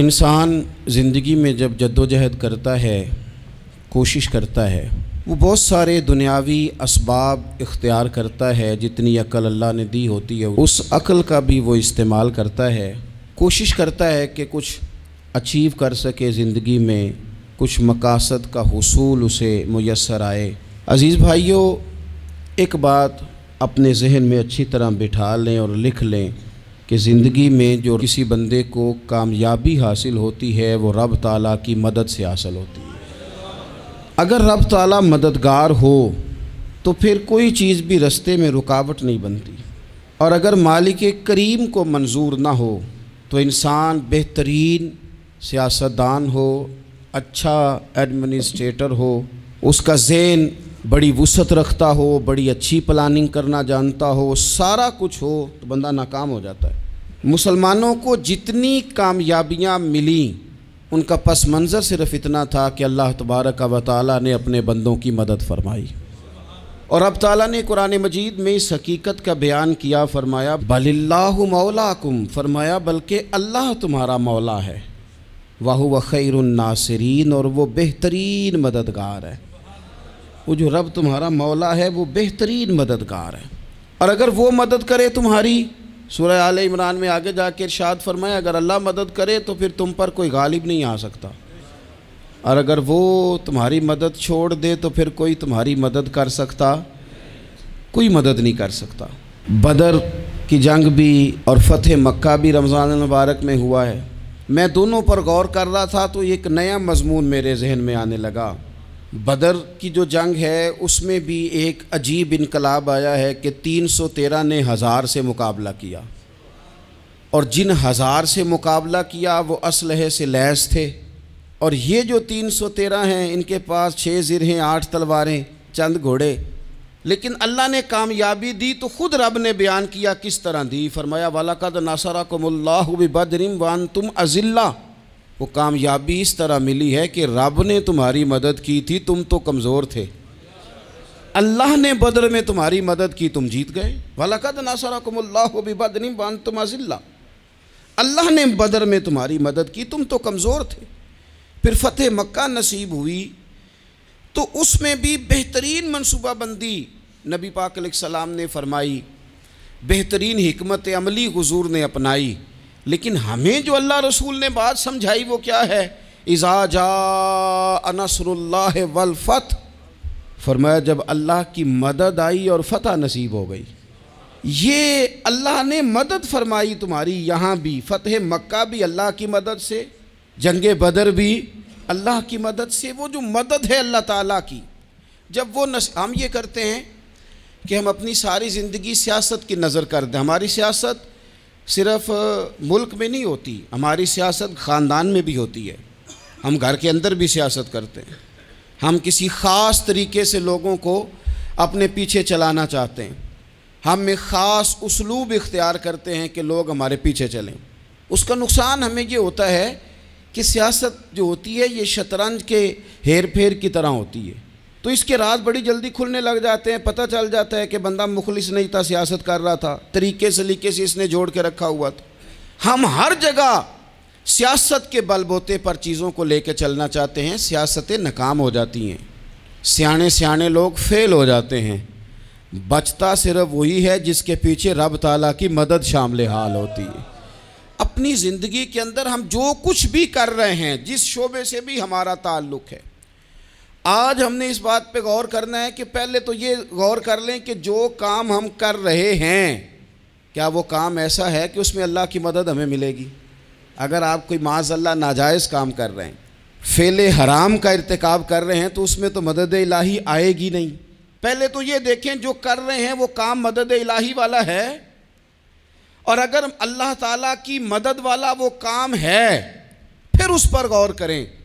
इंसान ज़िंदगी में जब जद्दोजहद करता है कोशिश करता है वो बहुत सारे दुनियावी इसबाब इख्तियार करता है जितनी अकल अल्लाह ने दी होती है उस अकल का भी वो इस्तेमाल करता है कोशिश करता है कि कुछ अचीव कर सके ज़िंदगी में कुछ मकासद का हसूल उसे मैसर आए अज़ीज़ भाइयों एक बात अपने जहन में अच्छी तरह बिठा लें और लिख लें कि ज़िंदगी में जो किसी बंदे को कामयाबी हासिल होती है वो रब ताला की मदद से हासिल होती है अगर रब ताला मददगार हो तो फिर कोई चीज़ भी रस्ते में रुकावट नहीं बनती और अगर मालिक करीम को मंजूर ना हो तो इंसान बेहतरीन सियासतदान हो अच्छा एडमिनिस्ट्रेटर हो उसका जेन बड़ी वसत रखता हो बड़ी अच्छी प्लानिंग करना जानता हो सारा कुछ हो तो बंदा नाकाम हो जाता है मुसलमानों को जितनी कामयाबियाँ मिली उनका पस मंज़र सिर्फ इतना था कि अल्लाह तबारक व ताली ने अपने बंदों की मदद फरमाई और अब ताला ने कुरान मजीद में इस हकीकत का बयान किया फरमाया मौला मौलाकुम फरमाया बल्कि अल्लाह तुम्हारा मौला है वाह व खैरनासरीन और वह बेहतरीन मददगार है वो जो रब तुम्हारा मौला है वो बेहतरीन मददगार है और अगर वो मदद करे तुम्हारी सूर्य आल इमरान में आगे जाके इर्शाद फरमाए अगर अल्लाह मदद करे तो फिर तुम पर कोई गालिब नहीं आ सकता और अगर वो तुम्हारी मदद छोड़ दे तो फिर कोई तुम्हारी मदद कर सकता कोई मदद नहीं कर सकता बदर की जंग भी और फतेह मक्का भी रमज़ान मुबारक में हुआ है मैं दोनों पर गौर कर रहा था तो एक नया मजमून मेरे जहन में आने लगा बदर की जो जंग है उसमें भी एक अजीब इनकलाब आया है कि 313 ने हज़ार से मुकाबला किया और जिन हज़ार से मुकाबला किया वो असलहे से लैस थे और ये जो 313 हैं इनके पास छः ज़िरहें आठ तलवारें चंद घोड़े लेकिन अल्लाह ने कामयाबी दी तो ख़ुद रब ने बयान किया किस तरह दी फरमाया वाला का नासरा को मुल्ला बदरिम वान तुम अजिल्ला वो कामयाबी इस तरह मिली है कि रब ने तुम्हारी मदद की थी तुम तो कमज़ोर थे अल्लाह ने बदर में तुम्हारी मदद की तुम जीत गए वलकद नासरकुमल्लाबदनी बान तुम्हाजिल्ला अल्लाह ने बदर में तुम्हारी मदद की तुम तो कमज़ोर थे फिर फतेह मक्का नसीब हुई तो उसमें भी बेहतरीन मनसूबा बंदी नबी पाकलम ने फरमाई बेहतरीन हमत अमली हजूर ने अपनाई लेकिन हमें जो अल्लाह रसूल ने बात समझाई वो क्या है जा अनसरुल्लाह वलफ़त फरमाया जब अल्लाह की मदद आई और फतह नसीब हो गई ये अल्लाह ने मदद फरमाई तुम्हारी यहाँ भी फतेह मक्का भी अल्लाह की मदद से जंग बदर भी अल्लाह की मदद से वो जो मदद है अल्लाह ताला की जब वो नस हम ये करते हैं कि हम अपनी सारी ज़िंदगी सियासत की नज़र कर दें हमारी सियासत सिर्फ मुल्क में नहीं होती हमारी सियासत ख़ानदान में भी होती है हम घर के अंदर भी सियासत करते हैं हम किसी ख़ास तरीके से लोगों को अपने पीछे चलाना चाहते हैं हम एक ख़ास उसलूब इख्तियार करते हैं कि लोग हमारे पीछे चलें उसका नुकसान हमें ये होता है कि सियासत जो होती है ये शतरंज के हेर फेर की तरह होती है तो इसके राज बड़ी जल्दी खुलने लग जाते हैं पता चल जाता है कि बंदा मुखलिस नहीं था सियासत कर रहा था तरीके सलीके से इसने जोड़ के रखा हुआ था हम हर जगह सियासत के बलबोते पर चीज़ों को लेकर चलना चाहते हैं सियासतें नाकाम हो जाती हैं सियाने सियाने लोग फेल हो जाते हैं बचता सिर्फ वही है जिसके पीछे रब ताला की मदद शामिल हाल होती है अपनी ज़िंदगी के अंदर हम जो कुछ भी कर रहे हैं जिस शोबे से भी हमारा ताल्लुक़ है आज हमने इस बात पे गौर करना है कि पहले तो ये गौर कर लें कि जो काम हम कर रहे हैं क्या वो काम ऐसा है कि उसमें अल्लाह की मदद हमें मिलेगी अगर आप कोई माज अल्लाह नाजायज़ काम कर रहे हैं फेले हराम का इरतकब कर रहे हैं तो उसमें तो मदद इलाही आएगी नहीं पहले तो ये देखें जो कर रहे हैं वो काम मदद इलाही वाला है और अगर अल्लाह ताला की मदद वाला वो काम है फिर उस पर गौर करें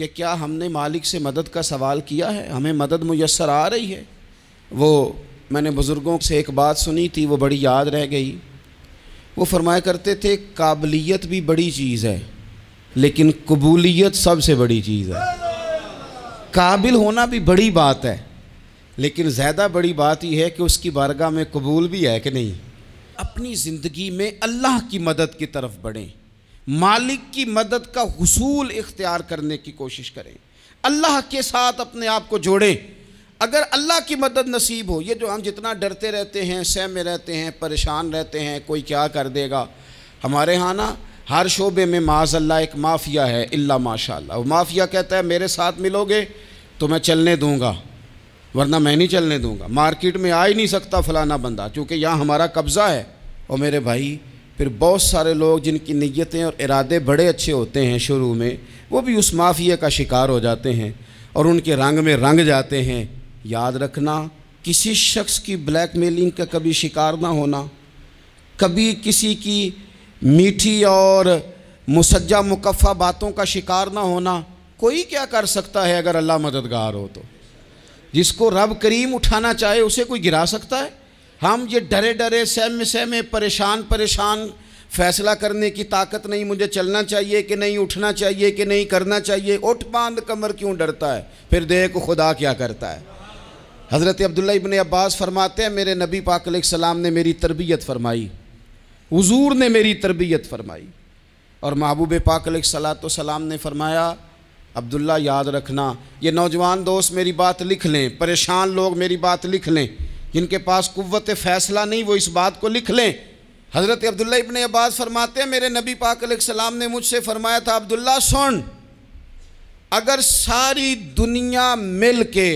कि क्या हमने मालिक से मदद का सवाल किया है हमें मदद मैसर आ रही है वो मैंने बुज़ुर्गों से एक बात सुनी थी वो बड़ी याद रह गई वो फरमाया करते थे काबिलियत भी बड़ी चीज़ है लेकिन कबूलियत सबसे बड़ी चीज़ है काबिल होना भी बड़ी बात है लेकिन ज़्यादा बड़ी बात यह है कि उसकी बारगाह में कबूल भी है कि नहीं अपनी ज़िंदगी में अल्लाह की मदद की तरफ बढ़ें मालिक की मदद का हसूल इख्तियार करने की कोशिश करें अल्लाह के साथ अपने आप को जोड़ें अगर अल्लाह की मदद नसीब हो ये जो हम जितना डरते रहते हैं सह में रहते हैं परेशान रहते हैं कोई क्या कर देगा हमारे यहाँ ना हर शोबे में माज अल्लाह एक माफिया है इल्ला माशा वो माफिया कहता है मेरे साथ मिलोगे तो मैं चलने दूंगा वरना मैं नहीं चलने दूंगा मार्केट में आ ही नहीं सकता फलाना बंदा क्योंकि यहाँ हमारा कब्ज़ा है और मेरे भाई फिर बहुत सारे लोग जिनकी नीयतें और इरादे बड़े अच्छे होते हैं शुरू में वो भी उस माफिया का शिकार हो जाते हैं और उनके रंग में रंग जाते हैं याद रखना किसी शख्स की ब्लैक मेलिंग का कभी शिकार ना होना कभी किसी की मीठी और मुसज्जा मुकफ़ा बातों का शिकार ना होना कोई क्या कर सकता है अगर अल्लाह मददगार हो तो जिसको रब करीम उठाना चाहे उसे कोई गिरा सकता है हम ये डरे डरे सहमे सहमे परेशान परेशान फैसला करने की ताकत नहीं मुझे चलना चाहिए कि नहीं उठना चाहिए कि नहीं करना चाहिए उठ बांध कमर क्यों डरता है फिर देख खुदा क्या करता है हज़रत अब्दुल्ला इबन अब्बास फरमाते हैं मेरे नबी पाक सलाम ने मेरी तरबियत फरमाई हुजूर ने मेरी तरबियत फरमाई और महबूब पाक सलात सलाम ने फरमाया अब्दुल्ला याद रखना ये नौजवान दोस्त मेरी बात लिख लें परेशान लोग मेरी बात लिख लें जिनके पास कुत फ़ैसला नहीं वो इस बात को लिख लें हज़रत अब्दुल्ला इबन अब्बास फरमाते हैं मेरे नबी पाक सलाम ने मुझसे फरमाया था अब्दुल्ला सुन अगर सारी दुनिया मिल के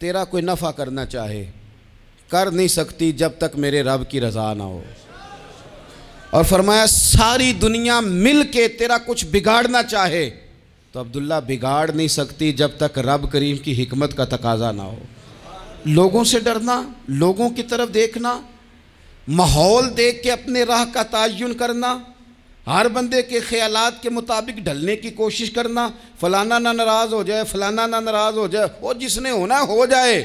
तेरा कोई नफ़ा करना चाहे कर नहीं सकती जब तक मेरे रब की रज़ा ना हो और फरमाया सारी दुनिया मिल के तेरा कुछ बिगाड़ना चाहे तो अब्दुल्ला बिगाड़ नहीं सकती जब तक रब करीम की हमत का तकाजा ना हो लोगों से डरना लोगों की तरफ देखना माहौल देख के अपने राह का तयन करना हर बंदे के ख्याल के मुताबिक ढलने की कोशिश करना फ़लाना ना नाराज़ हो जाए फ़लाना ना नाराज़ हो जाए वो जिसने होना हो जाए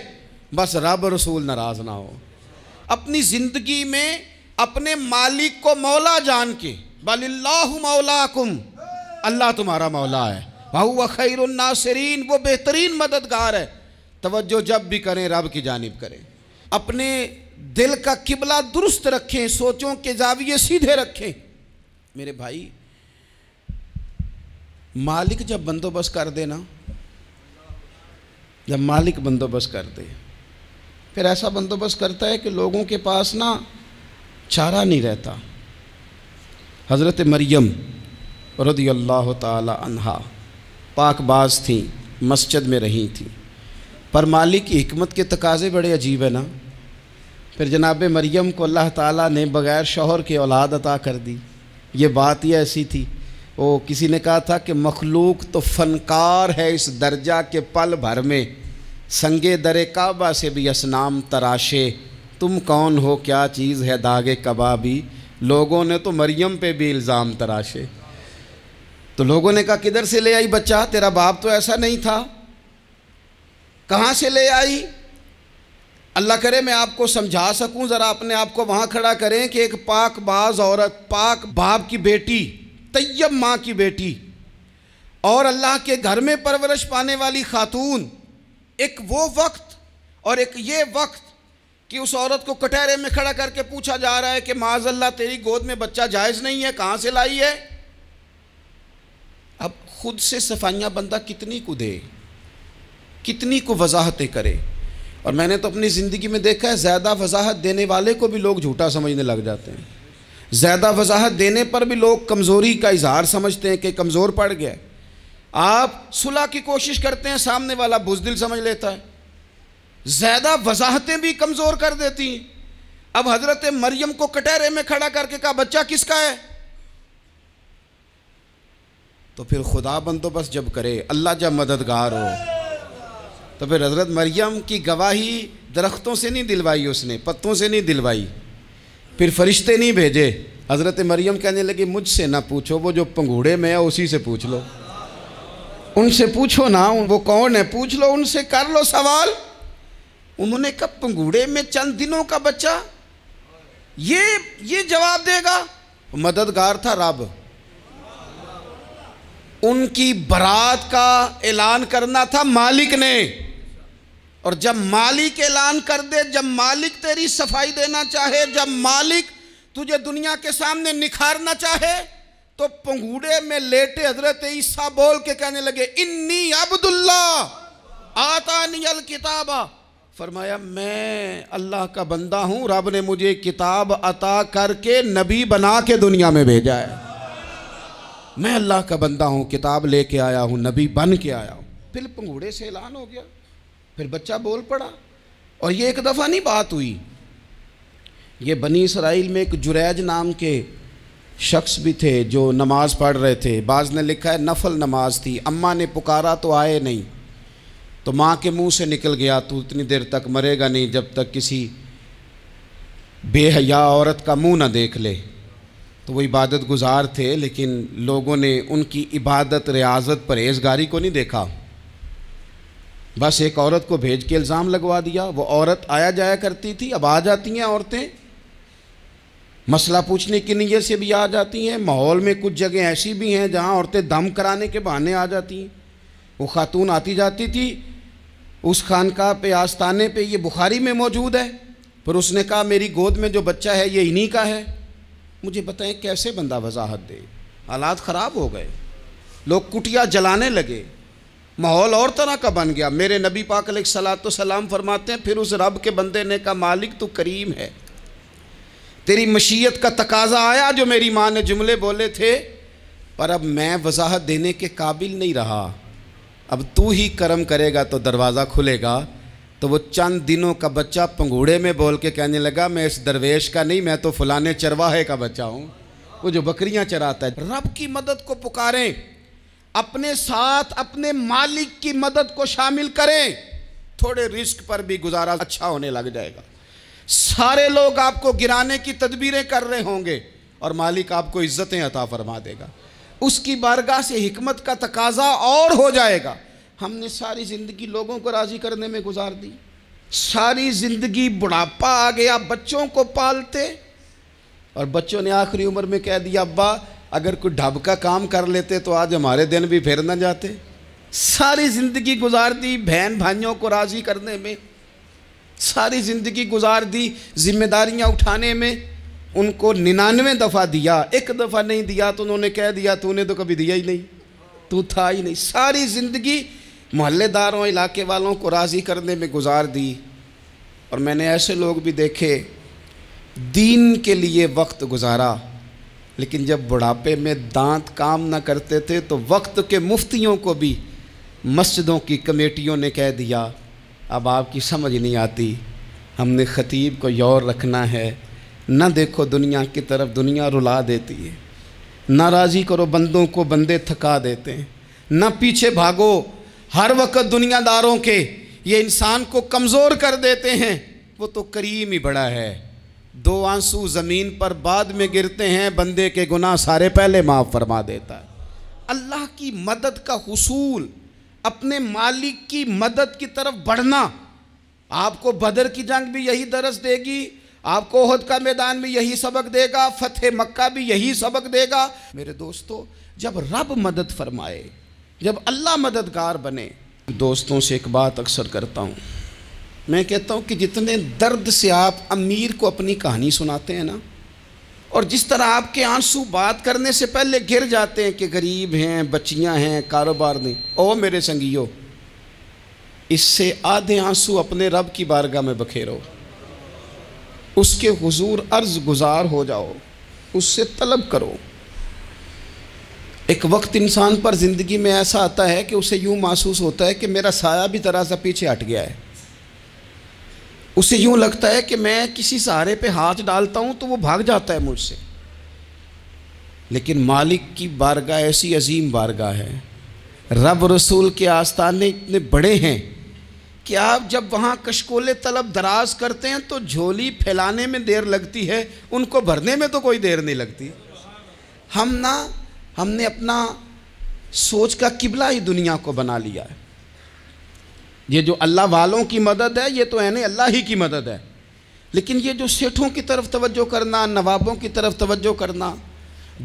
बस रब रसूल नाराज़ ना हो अपनी ज़िंदगी में अपने मालिक को मौला जान के बल्ला मौलाकुम अल्लाह तुम्हारा मौला है बहु व खैरनासरीन वो बेहतरीन मददगार है तवज्जो जब भी करें रब की जानब करें अपने दिल का किबला दुरुस्त रखें सोचों के जाविये सीधे रखें मेरे भाई मालिक जब बंदोबस्त कर दे ना जब मालिक बंदोबस्त कर दे फिर ऐसा बंदोबस्त करता है कि लोगों के पास ना चारा नहीं रहता हज़रत मरियम रदी अल्लाह तहा पाकबाज थी मस्जिद में रही थी पर मालिक की हमत के तकाजे बड़े अजीब है ना फिर जनाब मरियम को अल्लाह ताला ने बग़ैर शोहर के औलाद अता कर दी ये बात ही ऐसी थी वो किसी ने कहा था कि मखलूक तो फनकार है इस दर्जा के पल भर में संगे दर काबा से भी असनाम तराशे तुम कौन हो क्या चीज़ है दागे कबाबी लोगों ने तो मरियम पे भी इल्ज़ाम तराशे तो लोगों ने कहा किधर से ले आई बच्चा तेरा बाप तो ऐसा नहीं था कहाँ से ले आई अल्लाह करे मैं आपको समझा सकूं ज़रा अपने आप को वहाँ खड़ा करें कि एक पाक बाज औरत पाक बाप की बेटी तैयब माँ की बेटी और अल्लाह के घर में परवरिश पाने वाली खातून एक वो वक्त और एक ये वक्त कि उस औरत को कटहरे में खड़ा करके पूछा जा रहा है कि माजल्ला तेरी गोद में बच्चा जायज़ नहीं है कहाँ से लाई है अब खुद से सफाइयाँ बंदा कितनी कुदे कितनी को वजाहतें करे और मैंने तो अपनी ज़िंदगी में देखा है ज़्यादा वजाहत देने वाले को भी लोग झूठा समझने लग जाते हैं ज़्यादा वजाहत देने पर भी लोग कमज़ोरी का इजहार समझते हैं कि कमज़ोर पड़ गया आप सुलह की कोशिश करते हैं सामने वाला बुजदिल समझ लेता है ज़्यादा वजाहतें भी कमज़ोर कर देती हैं अब हज़रत मरियम को कटहरे में खड़ा करके कहा बच्चा किसका है तो फिर खुदा बंदोबस्त जब करे अल्लाह जब मददगार हो तो फिर हज़रत मरियम की गवाही दरख्तों से नहीं दिलवाई उसने पत्तों से नहीं दिलवाई फिर फरिश्ते नहीं भेजे हज़रत मरियम कहने लगे मुझसे ना पूछो वो जो पंगूड़े में है उसी से पूछ लो उनसे पूछो ना वो कौन है पूछ लो उनसे कर लो सवाल उन्होंने कहा पंगूड़े में चंद दिनों का बच्चा ये ये जवाब देगा मददगार था रब उनकी बरात का ऐलान करना था मालिक ने और जब मालिक ऐलान कर दे जब मालिक तेरी सफाई देना चाहे जब मालिक तुझे दुनिया के सामने निखारना चाहे तो पंगूड़े में लेटे हजरत ईसा बोल के कहने लगे इन्नी अब्दुल्ला आता नियल किताब फरमाया मैं अल्लाह का बंदा हूं रब ने मुझे किताब अता करके नबी बना के दुनिया में भेजा है मैं अल्लाह का बंदा हूँ किताब लेके आया हूँ नबी बन के आया हूँ फिर पंगूड़े से ऐलान हो गया फिर बच्चा बोल पड़ा और ये एक दफ़ा नहीं बात हुई ये बनी इसराइल में एक जुरैज नाम के शख्स भी थे जो नमाज़ पढ़ रहे थे बाज़ ने लिखा है नफल नमाज थी अम्मा ने पुकारा तो आए नहीं तो माँ के मुंह से निकल गया तू इतनी देर तक मरेगा नहीं जब तक किसी बेहया औरत का मुंह ना देख ले तो वो इबादत गुजार थे लेकिन लोगों ने उनकी इबादत रियाजत परहेजगारी को नहीं देखा बस एक औरत को भेज के इल्ज़ाम लगवा दिया वो औरत आया जाया करती थी अब आ जाती हैं औरतें मसला पूछने की नीयत से भी आ जाती हैं माहौल में कुछ जगह ऐसी भी हैं जहाँ औरतें दम कराने के बहाने आ जाती हैं वो खातून आती जाती थी उस खानका पे आस्ताने पे ये बुखारी में मौजूद है पर उसने कहा मेरी गोद में जो बच्चा है ये इन्हीं का है मुझे बताएं कैसे बंदा वजाहत दे हालात ख़राब हो गए लोग कुटिया जलाने लगे माहौल और तरह का बन गया मेरे नबी पाक सलात सलाम फरमाते हैं फिर उस रब के बंदे ने कहा मालिक तो करीम है तेरी मशीयत का तकाजा आया जो मेरी माँ ने जुमले बोले थे पर अब मैं वजाहत देने के काबिल नहीं रहा अब तू ही कर्म करेगा तो दरवाज़ा खुलेगा तो वो चंद दिनों का बच्चा पंगूड़े में बोल के कहने लगा मैं इस दरवेश का नहीं मैं तो फलाने चरवाहे का बच्चा हूँ वो जो बकरियाँ चराता है रब की मदद को पुकारें अपने साथ अपने मालिक की मदद को शामिल करें थोड़े रिस्क पर भी गुजारा अच्छा होने लग जाएगा सारे लोग आपको गिराने की तदबीरें कर रहे होंगे और मालिक आपको इज्जतें अता फरमा देगा उसकी बारगाह से हमत का तकाजा और हो जाएगा हमने सारी ज़िंदगी लोगों को राज़ी करने में गुजार दी सारी ज़िंदगी बुढ़ापा आ गया बच्चों को पालते और बच्चों ने आखिरी उम्र में कह दिया अब्बा अगर कोई ढब का काम कर लेते तो आज हमारे दिन भी फिर ना जाते सारी ज़िंदगी गुजार दी बहन भाइयों को राज़ी करने में सारी ज़िंदगी गुजार दी जिम्मेदारियां उठाने में उनको निन्यानवे दफ़ा दिया एक दफ़ा नहीं दिया तो उन्होंने कह दिया तूने तो कभी दिया ही नहीं तू था ही नहीं सारी ज़िंदगी मोहल्लेदारों इलाके वालों को राज़ी करने में गुजार दी और मैंने ऐसे लोग भी देखे दीन के लिए वक्त गुजारा लेकिन जब बुढ़ापे में दांत काम ना करते थे तो वक्त के मुफ्तियों को भी मस्जिदों की कमेटियों ने कह दिया अब आपकी समझ नहीं आती हमने ख़तीब को यौर रखना है न देखो दुनिया की तरफ दुनिया रुला देती है नाराज़ी करो बंदों को बंदे थका देते हैं न पीछे भागो हर वक्त दुनियादारों के ये इंसान को कमज़ोर कर देते हैं वो तो करीम ही बड़ा है दो आंसू ज़मीन पर बाद में गिरते हैं बंदे के गुनाह सारे पहले माफ़ फरमा देता है अल्लाह की मदद का हसूल अपने मालिक की मदद की तरफ बढ़ना आपको बदर की जंग भी यही दरस देगी आपको हद का मैदान भी यही सबक देगा फतेह मक्का भी यही सबक देगा मेरे दोस्तों जब रब मदद फरमाए जब अल्लाह मददगार बने दोस्तों से एक बात अक्सर करता हूँ मैं कहता हूँ कि जितने दर्द से आप अमीर को अपनी कहानी सुनाते हैं ना और जिस तरह आपके आंसू बात करने से पहले गिर जाते हैं कि गरीब हैं बच्चियाँ हैं कारोबार नहीं ओ मेरे संगियो इससे आधे आंसू अपने रब की बारगाह में बखेरो उसके हुजूर अर्ज गुजार हो जाओ उससे तलब करो एक वक्त इंसान पर ज़िंदगी में ऐसा आता है कि उसे यूँ महसूस होता है कि मेरा साया भी तरह सा पीछे हट गया है उसे यूं लगता है कि मैं किसी सहारे पे हाथ डालता हूं तो वो भाग जाता है मुझसे लेकिन मालिक की बारगाह ऐसी अजीम बारगाह है रब रसूल के आस्थाने इतने बड़े हैं कि आप जब वहाँ कशकोले तलब दराज करते हैं तो झोली फैलाने में देर लगती है उनको भरने में तो कोई देर नहीं लगती हम ना हमने अपना सोच का किबला ही दुनिया को बना लिया है ये जो अल्लाह वालों की मदद है ये तो है नहीं अल्लाह ही की मदद है लेकिन ये जो सेठों की तरफ तवज्जो करना नवाबों की तरफ तवज्जो करना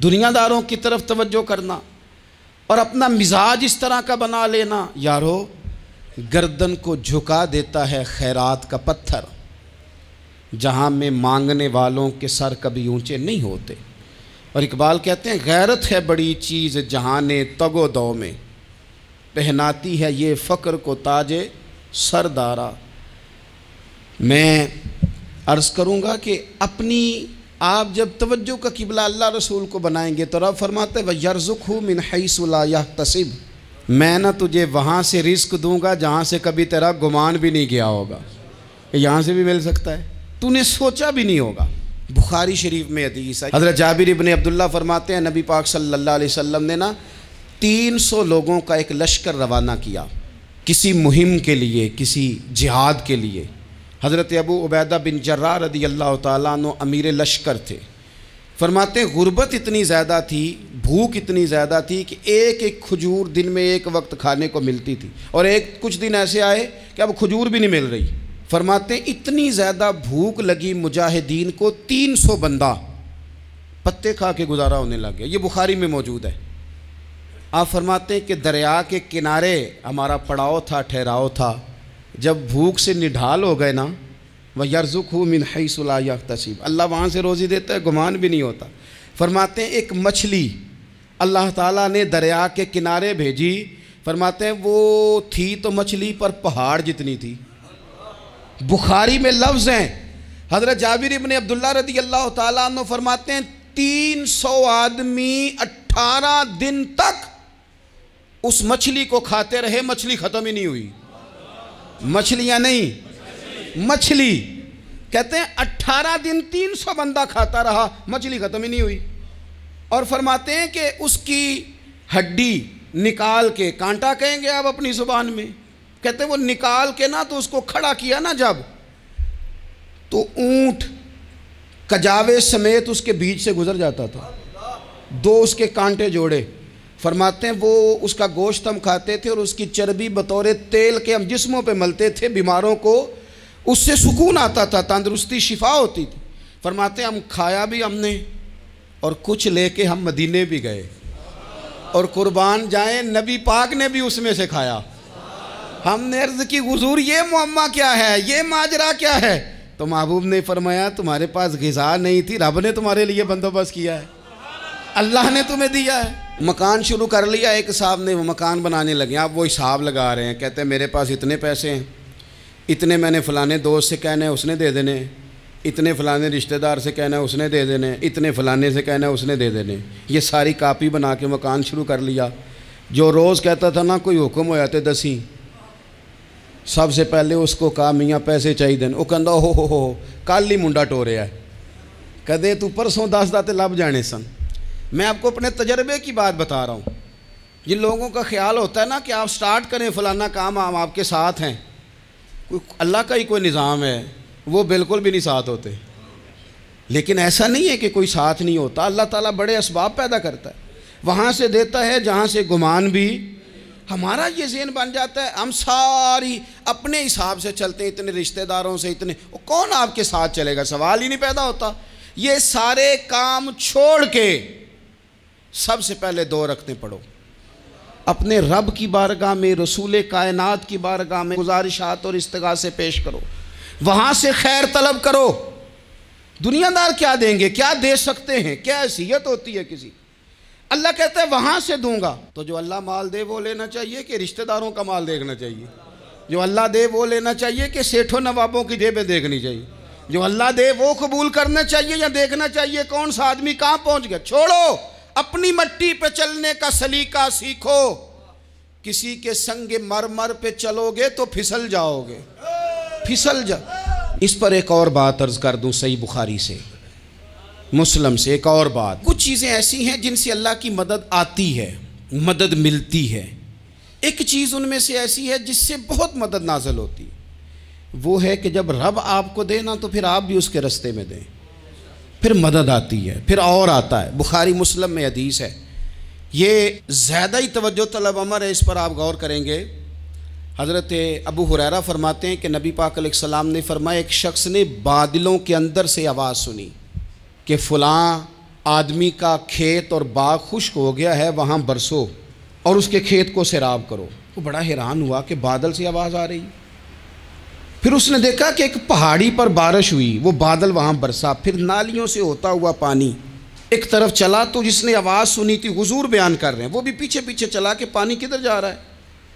दुनियादारों की तरफ तवज्जो करना और अपना मिजाज इस तरह का बना लेना यारो गर्दन को झुका देता है खैरात का पत्थर जहाँ में मांगने वालों के सर कभी ऊंचे नहीं होते और इकबाल कहते हैं गैरत है बड़ी चीज़ ने तगो दो में पहनाती है ये फ़क्र को ताजे सरदारा मैं अर्ज़ करूँगा कि अपनी आप जब तवज्जो का किबला अल्लाह रसूल को बनाएंगे तो रब फरमाते व यरजुक मिन हईसला तसिब मैं ना तुझे वहाँ से रिस्क दूंगा जहाँ से कभी तेरा गुमान भी नहीं गया होगा यहाँ से भी मिल सकता है तूने सोचा भी नहीं होगा बुखारी शरीफ में हदीस है हज़रत जाबिर इबन अब्दुल्ला फरमाते हैं नबी पाक सल्लल्लाहु अलैहि वसल्लम ने ना तीन सौ लोगों का एक लश्कर रवाना किया किसी मुहिम के लिए किसी जिहाद के लिए हज़रत अबू उबैदा बिन जर्रा रदी अल्लाह तु अमीर लश्कर थे फरमाते गुर्बत इतनी ज़्यादा थी भूख इतनी ज़्यादा थी कि एक एक खजूर दिन में एक वक्त खाने को मिलती थी और एक कुछ दिन ऐसे आए कि अब खजूर भी नहीं मिल रही फरमाते इतनी ज़्यादा भूख लगी मुजाहिदीन को 300 बंदा पत्ते खा के गुजारा होने लग गया ये बुखारी में मौजूद है आप फरमाते हैं कि दरिया के किनारे हमारा पड़ाव था ठहराव था जब भूख से निढाल हो गए ना वह यर्ज़ुक हूँ मिन हईसला तसीब अल्लाह वहाँ से रोज़ी देता है गुमान भी नहीं होता फरमाते हैं एक मछली अल्लाह ताला ने दरिया के किनारे भेजी फरमाते हैं वो थी तो मछली पर पहाड़ जितनी थी बुखारी में लफ्ज़ हैं हज़रत जाबिर इबन अब्दुल्ला रदी अल्लाह तला फरमाते हैं तीन सौ आदमी अट्ठारह दिन तक उस मछली को खाते रहे मछली ख़त्म ही नहीं हुई मछलियां नहीं मछली कहते हैं अट्ठारह दिन तीन सौ बंदा खाता रहा मछली ख़त्म ही नहीं हुई और फरमाते हैं कि उसकी हड्डी निकाल के कांटा कहेंगे आप अपनी ज़ुबान में कहते हैं वो निकाल के ना तो उसको खड़ा किया ना जब तो ऊंट कजावे समेत उसके बीच से गुजर जाता था दो उसके कांटे जोड़े फरमाते हैं वो उसका गोश्त हम खाते थे और उसकी चर्बी बतौर तेल के हम जिस्मों पे मलते थे बीमारों को उससे सुकून आता था तंदरुस्ती शिफा होती थी फरमाते हम खाया भी हमने और कुछ लेके हम मदीने भी गए और कुर्बान जाए नबी पाक ने भी उसमें से खाया हमने अर्ज़ की गुजूर ये मुम्मा क्या है ये माजरा क्या है तो महबूब ने फरमाया तुम्हारे पास गज़ा नहीं थी रब ने तुम्हारे लिए बंदोबस्त किया है अल्लाह ने तुम्हें दिया है मकान शुरू कर लिया एक साहब ने वो मकान बनाने लगे आप वो हिसाब लगा रहे हैं कहते हैं मेरे पास इतने पैसे हैं इतने मैंने फ़लाने दोस्त से कहना है उसने दे देने इतने फ़लाने रिश्तेदार से कहना है उसने दे देने इतने फ़लाने से कहना है उसने दे देने ये सारी कापी बना के मकान शुरू कर लिया जो रोज़ कहता था ना कोई हुक्म हो जाते तो दसी सबसे पहले उसको कहा मियाँ पैसे चाहिए वो कहता हो हो हो कल ही मुंडा टोरिया कदे तू परसों दस दाते लभ जाने सन मैं आपको अपने तजर्बे की बात बता रहा हूँ जिन लोगों का ख्याल होता है ना कि आप स्टार्ट करें फ़लाना काम हम आपके साथ हैं कोई अल्लाह का ही कोई निज़ाम है वो बिल्कुल भी नहीं साथ होते लेकिन ऐसा नहीं है कि कोई साथ नहीं होता अल्लाह ताला बड़े इसबाब पैदा करता है वहाँ से देता है जहाँ से गुमान भी हमारा ये जेन बन जाता है हम सारी अपने हिसाब से चलते हैं इतने रिश्तेदारों से इतने कौन आपके साथ चलेगा सवाल ही नहीं पैदा होता ये सारे काम छोड़ के सबसे पहले दो रखते पढ़ो अपने रब की बारगाह में रसूल कायनात की बारगाह में गुजारिशात और इस्तगा से पेश करो वहाँ से खैर तलब करो दुनियादार क्या देंगे क्या दे सकते हैं क्या हैसियत होती है किसी अल्लाह कहता है वहाँ से दूंगा तो जो अल्लाह माल दे वो लेना चाहिए कि रिश्तेदारों का माल देखना चाहिए जो अल्लाह दे वो लेना चाहिए कि सेठों नवाबों की जेबें देखनी चाहिए जो अल्लाह दे वो कबूल करना चाहिए या देखना चाहिए कौन सा आदमी कहाँ पहुँच गया छोड़ो अपनी मट्टी पे चलने का सलीका सीखो किसी के संग मरमर पे चलोगे तो फिसल जाओगे फिसल जा इस पर एक और बात अर्ज कर दूं सही बुखारी से मुस्लिम से एक और बात कुछ चीज़ें ऐसी हैं जिनसे अल्लाह की मदद आती है मदद मिलती है एक चीज़ उनमें से ऐसी है जिससे बहुत मदद नाजल होती वो है कि जब रब आपको दे ना तो फिर आप भी उसके रस्ते में दें फिर मदद आती है फिर और आता है बुखारी मुस्लिम में हदीस है ये ज़्यादा ही तवज्जो तलब अमर है इस पर आप गौर करेंगे हज़रत अबू हुरैरा फरमाते हैं कि नबी पाक ने फरमाया एक शख्स ने बादलों के अंदर से आवाज़ सुनी कि फ़लाँ आदमी का खेत और बाग खुश्क हो गया है वहाँ बरसो और उसके खेत को सैराब करो तो बड़ा हैरान हुआ कि बादल से आवाज़ आ रही फिर उसने देखा कि एक पहाड़ी पर बारिश हुई वो बादल वहाँ बरसा फिर नालियों से होता हुआ पानी एक तरफ चला तो जिसने आवाज़ सुनी थी हजूर बयान कर रहे हैं वो भी पीछे पीछे चला के पानी किधर जा रहा है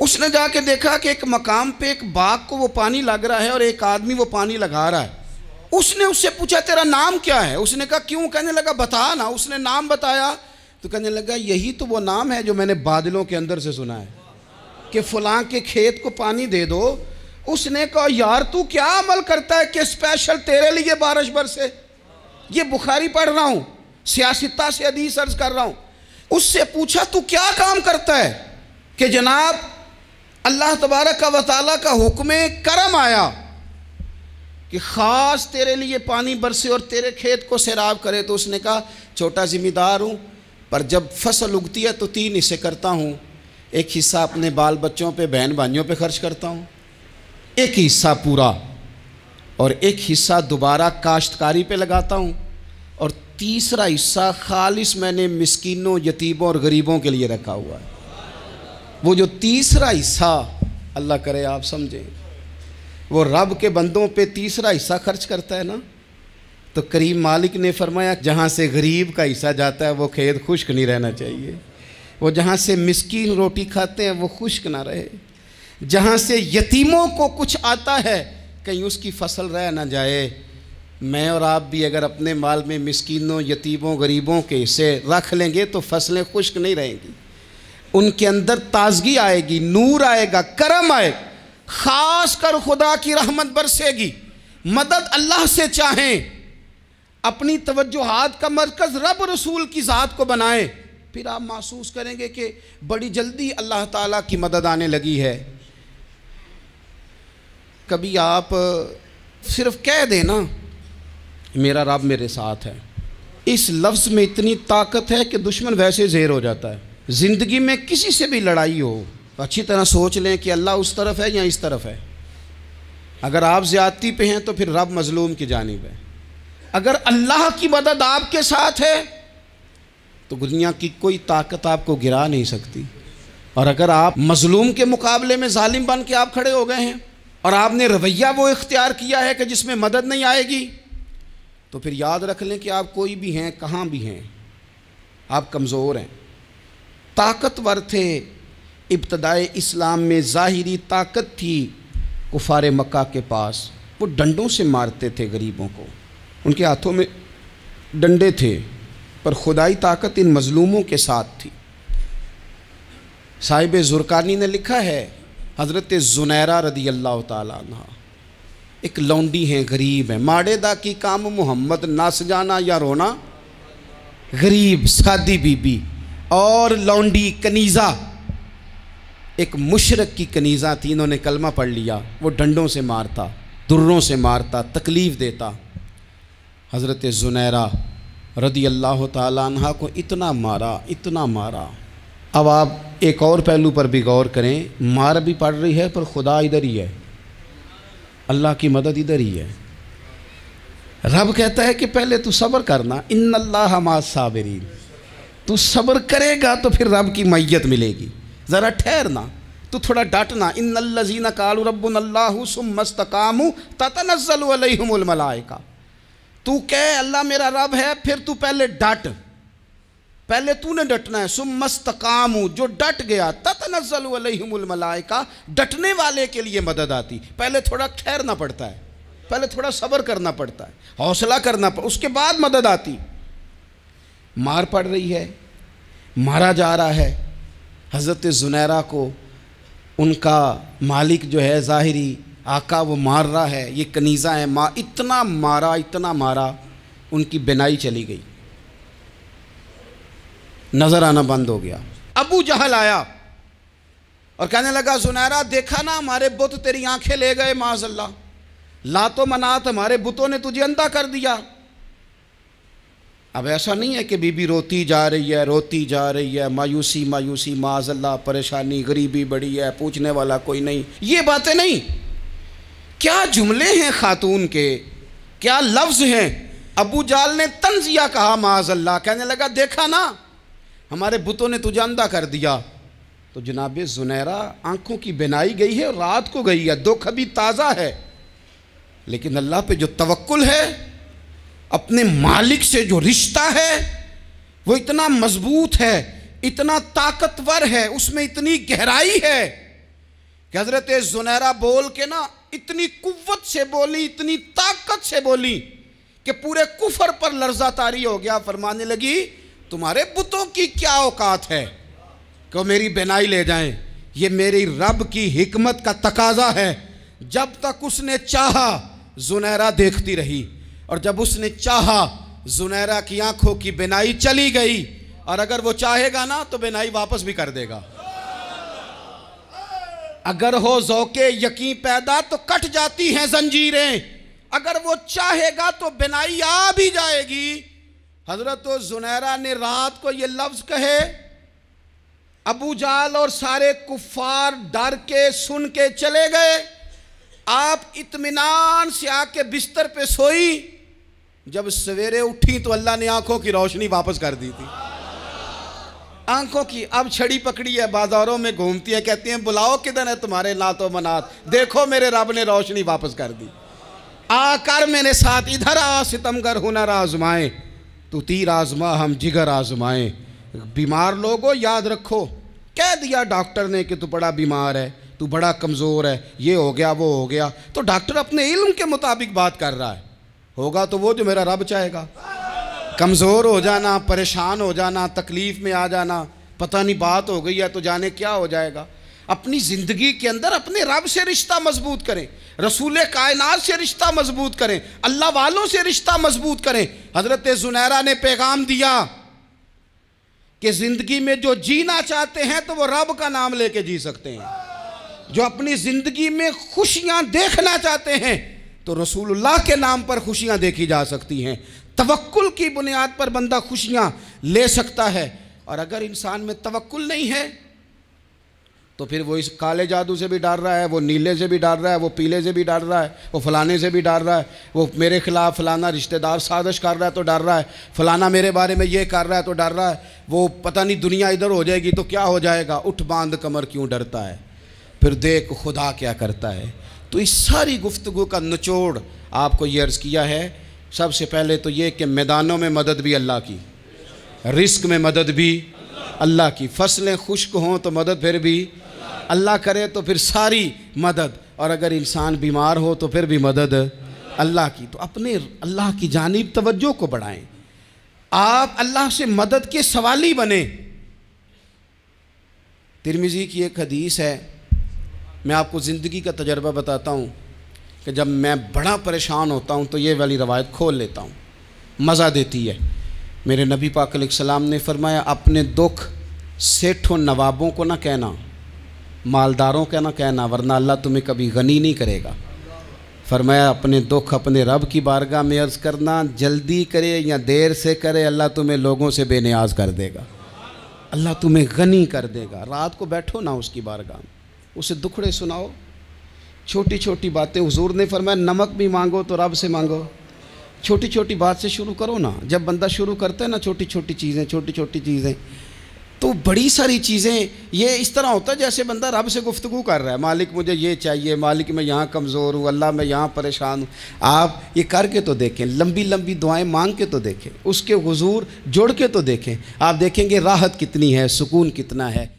उसने जाके देखा कि एक मकाम पे एक बाग को वो पानी लग रहा है और एक आदमी वो पानी लगा रहा है उसने उससे पूछा तेरा नाम क्या है उसने कहा क्यों कहने लगा बता ना उसने नाम बताया तो कहने लगा यही तो वो नाम है जो मैंने बादलों के अंदर से सुना है कि फलां के खेत को पानी दे दो उसने कहा यार तू क्या अमल करता है कि स्पेशल तेरे लिए बारिश बरसे ये बुखारी पढ़ रहा हूं सियासता से अधी सर्ज कर रहा हूं उससे पूछा तू क्या काम करता है कि जनाब अल्लाह तबारक का वाली का हुक्म करम आया कि ख़ास तेरे लिए पानी बरसे और तेरे खेत को सैराब करे तो उसने कहा छोटा ज़िम्मेदार हूं पर जब फसल उगती है तो तीन हिस्से करता हूँ एक हिस्सा अपने बाल बच्चों पे बहन भाइयों पे खर्च करता हूँ एक हिस्सा पूरा और एक हिस्सा दोबारा काश्तकारी पे लगाता हूँ और तीसरा हिस्सा खालिश मैंने मस्किनों यतीबों और गरीबों के लिए रखा हुआ है वो जो तीसरा हिस्सा अल्लाह करे आप समझें वो रब के बंदों पे तीसरा हिस्सा खर्च करता है ना तो करीम मालिक ने फरमाया जहाँ से गरीब का हिस्सा जाता है वो खेत खुश्क नहीं रहना चाहिए वो जहाँ से मस्किन रोटी खाते हैं वो खुश्क ना रहे जहाँ से यतीमों को कुछ आता है कहीं उसकी फसल रह ना जाए मैं और आप भी अगर अपने माल में मस्किनों यतीमों गरीबों के से रख लेंगे तो फसलें खुश्क नहीं रहेंगी उनके अंदर ताजगी आएगी नूर आएगा करम आए ख़ास कर खुदा की रहमत बरसेगी मदद अल्लाह से चाहें अपनी तवज्जोहात का मरकज़ रब रसूल की ज़ात को बनाएं फिर आप महसूस करेंगे कि बड़ी जल्दी अल्लाह ताला की मदद आने लगी है कभी आप सिर्फ कह देना मेरा रब मेरे साथ है इस लफ्ज़ में इतनी ताकत है कि दुश्मन वैसे जेर हो जाता है ज़िंदगी में किसी से भी लड़ाई हो तो अच्छी तरह सोच लें कि अल्लाह उस तरफ है या इस तरफ है अगर आप ज़्यादती पे हैं तो फिर रब मज़लूम की जानब है अगर अल्लाह की मदद आपके साथ है तो दुनिया की कोई ताकत आपको गिरा नहीं सकती और अगर आप मज़लूम के मुकाबले में ालिम बन के आप खड़े हो गए हैं और आपने रवैया वो इख्तियार किया है कि जिसमें मदद नहीं आएगी तो फिर याद रख लें कि आप कोई भी हैं कहाँ भी हैं आप कमज़ोर हैं ताकतवर थे इब्तदाए इस्लाम में ज़ाहरी ताकत थी कुफार मक्का के पास वो डंडों से मारते थे गरीबों को उनके हाथों में डंडे थे पर खुदाई ताकत इन मज़लूमों के साथ थी साहिब ज़ुरकानी ने लिखा है हज़रत जुनैरा रदी अल्लाह तह एक लौंडी हैं गरीब हैं माड़े दा की काम मोहम्मद नस जाना या रोना गरीब सादी बीबी और लौंडी कनीज़ा एक मुशरक की कनीज़ा थी इन्होंने कलमा पढ़ लिया वो डंडों से मारता दुर्रों से मारता तकलीफ़ देता हज़रत जुनैरा रदी अल्लाह तह को इतना मारा इतना मारा अब आप एक और पहलू पर भी गौर करें मार भी पड़ रही है पर खुदा इधर ही है अल्लाह की मदद इधर ही है रब कहता है कि पहले तू सब्र करना इन अल्लाह हमा साबरीन तू सब्र करेगा तो फिर रब की मैयत मिलेगी ज़रा ठहरना तो थोड़ा डांटना इन अल्लाजीना कालू रब्बुल्लाहु सुमस्तकामु ततनज़्ज़लु अलैहिमुल मलाइका तू कह अल्लाह मेरा रब है फिर तू पहले डांट पहले तूने डटना है सुम मस्तकाम जो डट गया तत नजलमलायका डटने वाले के लिए मदद आती पहले थोड़ा ठहरना पड़ता है पहले थोड़ा सब्र करना पड़ता है हौसला करना पड़ता उसके बाद मदद आती मार पड़ रही है मारा जा रहा है हज़रत जुनैरा को उनका मालिक जो है ज़ाहिरी आका वो मार रहा है ये कनीज़ा है माँ इतना मारा इतना मारा उनकी बिनाई चली गई नज़र आना बंद हो गया अबू जहल आया और कहने लगा सुनहरा देखा ना हमारे बुत तेरी आंखें ले गए माजल्ला लातो मनात हमारे बुतों ने तुझे अंधा कर दिया अब ऐसा नहीं है कि बीबी रोती जा रही है रोती जा रही है मायूसी मायूसी माजल्ला परेशानी गरीबी बड़ी है पूछने वाला कोई नहीं ये बातें नहीं क्या जुमले हैं खातून के क्या लफ्ज़ हैं अबू जाल ने तंजिया कहा माजल्ला कहने लगा देखा ना हमारे बुतों ने तुझे अंधा कर दिया तो जनाब जुनैरा आंखों की बनाई गई है रात को गई है दुख अभी ताज़ा है लेकिन अल्लाह पे जो तवक्ल है अपने मालिक से जो रिश्ता है वो इतना मजबूत है इतना ताकतवर है उसमें इतनी गहराई है कि हजरत जुनैरा बोल के ना इतनी कुवत से बोली इतनी ताकत से बोली कि पूरे कुफर पर लर्जा तारी हो गया फरमाने लगी तुम्हारे बुतों की क्या औकात है क्यों मेरी बेनाई ले जाएं ये मेरी रब की हिकमत का तकाजा है जब तक उसने चाहा जुनैरा देखती रही और जब उसने चाहा जुनैरा की आंखों की बेनाई चली गई और अगर वो चाहेगा ना तो बेनाई वापस भी कर देगा अगर हो जोके यकीन पैदा तो कट जाती हैं जंजीरें अगर वो चाहेगा तो बेनाई आ भी जाएगी हजरत जुनैरा ने रात को ये लफ्ज़ कहे अबू जाल और सारे कुफार डर के सुन के चले गए आप इतमान से आके बिस्तर पे सोई जब सवेरे उठी तो अल्लाह ने आंखों की रोशनी वापस कर दी थी आंखों की अब छड़ी पकड़ी है बाजारों में घूमती है कहती हैं बुलाओ किधर है तुम्हारे नातो मनात देखो मेरे रब ने रोशनी वापस कर दी आकर मेरे साथ इधर आ सितमगर हुनर आजमाएं तो तीर आजमा हम जिगर आजमाएं बीमार लोगों याद रखो कह दिया डॉक्टर ने कि तू बड़ा बीमार है तू बड़ा कमज़ोर है ये हो गया वो हो गया तो डॉक्टर अपने इल्म के मुताबिक बात कर रहा है होगा तो वो जो मेरा रब चाहेगा कमज़ोर हो जाना परेशान हो जाना तकलीफ़ में आ जाना पता नहीं बात हो गई है तो जाने क्या हो जाएगा अपनी ज़िंदगी के अंदर अपने रब से रिश्ता मजबूत करें रसूल कायनार से रिश्ता मजबूत करें अल्लाह वालों से रिश्ता मजबूत करें हज़रत जुनैरा ने पैगाम दिया कि ज़िंदगी में जो जीना चाहते हैं तो वो रब का नाम लेके जी सकते हैं जो अपनी ज़िंदगी में खुशियां देखना चाहते हैं तो रसूलुल्लाह के नाम पर खुशियां देखी जा सकती हैं तवक्ल की बुनियाद पर बंदा खुशियाँ ले सकता है और अगर इंसान में तवक्ल नहीं है तो फिर वो इस काले जादू से भी डर रहा है वो नीले से भी डर रहा है वो पीले से भी डर रहा है वो फलाने से भी डर रहा है वो मेरे खिलाफ फलाना रिश्तेदार साजिश कर रहा है तो डर रहा है फलाना मेरे बारे में ये कर रहा है तो डर रहा है वो पता नहीं दुनिया इधर हो जाएगी तो क्या हो जाएगा उठ बांध कमर क्यों डरता है फिर देख खुदा क्या करता है तो इस सारी गुफ्तु का निचोड़ आपको ये अर्ज़ किया है सबसे पहले तो ये कि मैदानों में मदद भी अल्लाह की रिस्क में मदद भी अल्लाह की फसलें खुश्क हों तो मदद फिर भी अल्लाह करे तो फिर सारी मदद और अगर इंसान बीमार हो तो फिर भी मदद अल्लाह की तो अपने अल्लाह की जानब तवज्जो को बढ़ाएं आप अल्लाह से मदद के सवाली बने तिरमिज़ी की एक हदीस है मैं आपको ज़िंदगी का तजर्बा बताता हूँ कि जब मैं बड़ा परेशान होता हूँ तो ये वाली रवायत खोल लेता हूँ मज़ा देती है मेरे नबी पाकलम ने फरमाया अपने दुख सेठों नवाबों को ना कहना मालदारों का ना कहना वरना अल्लाह तुम्हें कभी गनी नहीं करेगा फरमाया अपने दुख अपने रब की बारगाह में अर्ज़ करना जल्दी करे या देर से करे अल्लाह तुम्हें लोगों से बेनियाज कर देगा अल्लाह तुम्हें गनी कर देगा रात को बैठो ना उसकी बारगाह उसे दुखड़े सुनाओ छोटी छोटी बातें हुजूर ने फरमाया नमक भी मांगो तो रब से मांगो छोटी छोटी बात से शुरू करो ना जब बंदा शुरू करता है ना छोटी छोटी चीज़ें छोटी छोटी चीज़ें तो बड़ी सारी चीज़ें ये इस तरह होता है जैसे बंदा रब से गुफ्तु कर रहा है मालिक मुझे ये चाहिए मालिक मैं यहाँ कमज़ोर हूँ अल्लाह मैं यहाँ परेशान हूँ आप ये करके तो देखें लंबी लंबी दुआएं मांग के तो देखें उसके हजूर जोड़ के तो देखें आप देखेंगे राहत कितनी है सुकून कितना है